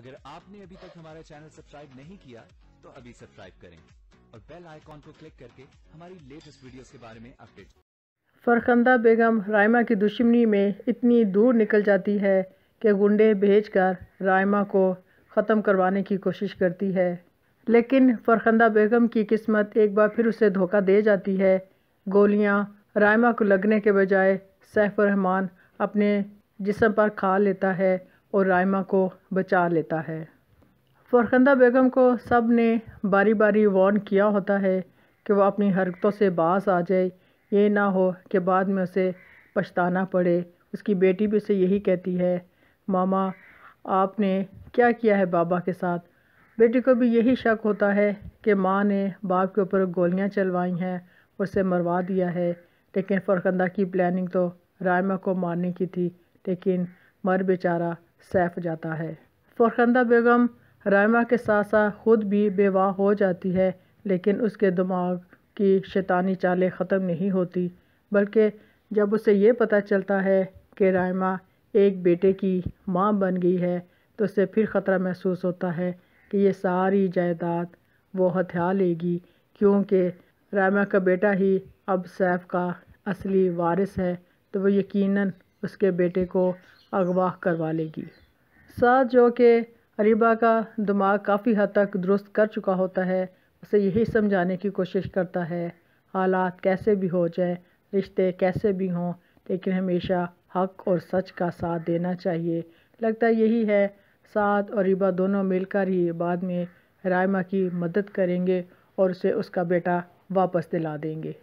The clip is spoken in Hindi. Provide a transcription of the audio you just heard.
अगर आपने अभी तक हमारा चैनल सब्सक्राइब नहीं किया तो अभी सब्सक्राइब करें और बेल आइकॉन को क्लिक करके हमारी लेटेस्ट वीडियोस के बारे में अपडेट फरखंदा बेगम रायमा की दुश्मनी में इतनी दूर निकल जाती है कि गुंडे भेजकर रायमा को ख़त्म करवाने की कोशिश करती है लेकिन फरखंदा बेगम की किस्मत एक बार फिर उसे धोखा दे जाती है गोलियां रायमा को लगने के बजाय सैफ रहमान अपने जिस्म पर खा लेता है और रायमा को बचा लेता है फरखंदा बेगम को सब ने बारी बारी वार्न किया होता है कि वह अपनी हरकतों से बास आ जाए ये ना हो कि बाद में उसे पछताना पड़े उसकी बेटी भी उसे यही कहती है मामा आपने क्या किया है बाबा के साथ बेटी को भी यही शक होता है कि माँ ने बाप के ऊपर गोलियाँ चलवाई हैं उसे मरवा दिया है लेकिन फरखंदा की प्लानिंग तो रायमा को मारने की थी लेकिन मर बेचारा सैफ जाता है फरखंदा बेगम रायमा के साथ साथ खुद भी बेवाह हो जाती है लेकिन उसके दिमाग की शैतानी चालें ख़त्म नहीं होती बल्कि जब उसे ये पता चलता है कि रायमा एक बेटे की माँ बन गई है तो उसे फिर ख़तरा महसूस होता है कि ये सारी जायदाद वो हथियार लेगी क्योंकि रामा का बेटा ही अब सैफ का असली वारिस है तो वो यकीनन उसके बेटे को अगवा करवा लेगी साथ जो कि अरीबा का दिमाग काफ़ी हद तक दुरुस्त कर चुका होता है उसे यही समझाने की कोशिश करता है हालात कैसे भी हो जाए रिश्ते कैसे भी हों लेकिन हमेशा हक और सच का साथ देना चाहिए लगता यही है साथ और रिबा दोनों मिलकर ही बाद में रायमा की मदद करेंगे और उसे उसका बेटा वापस दिला देंगे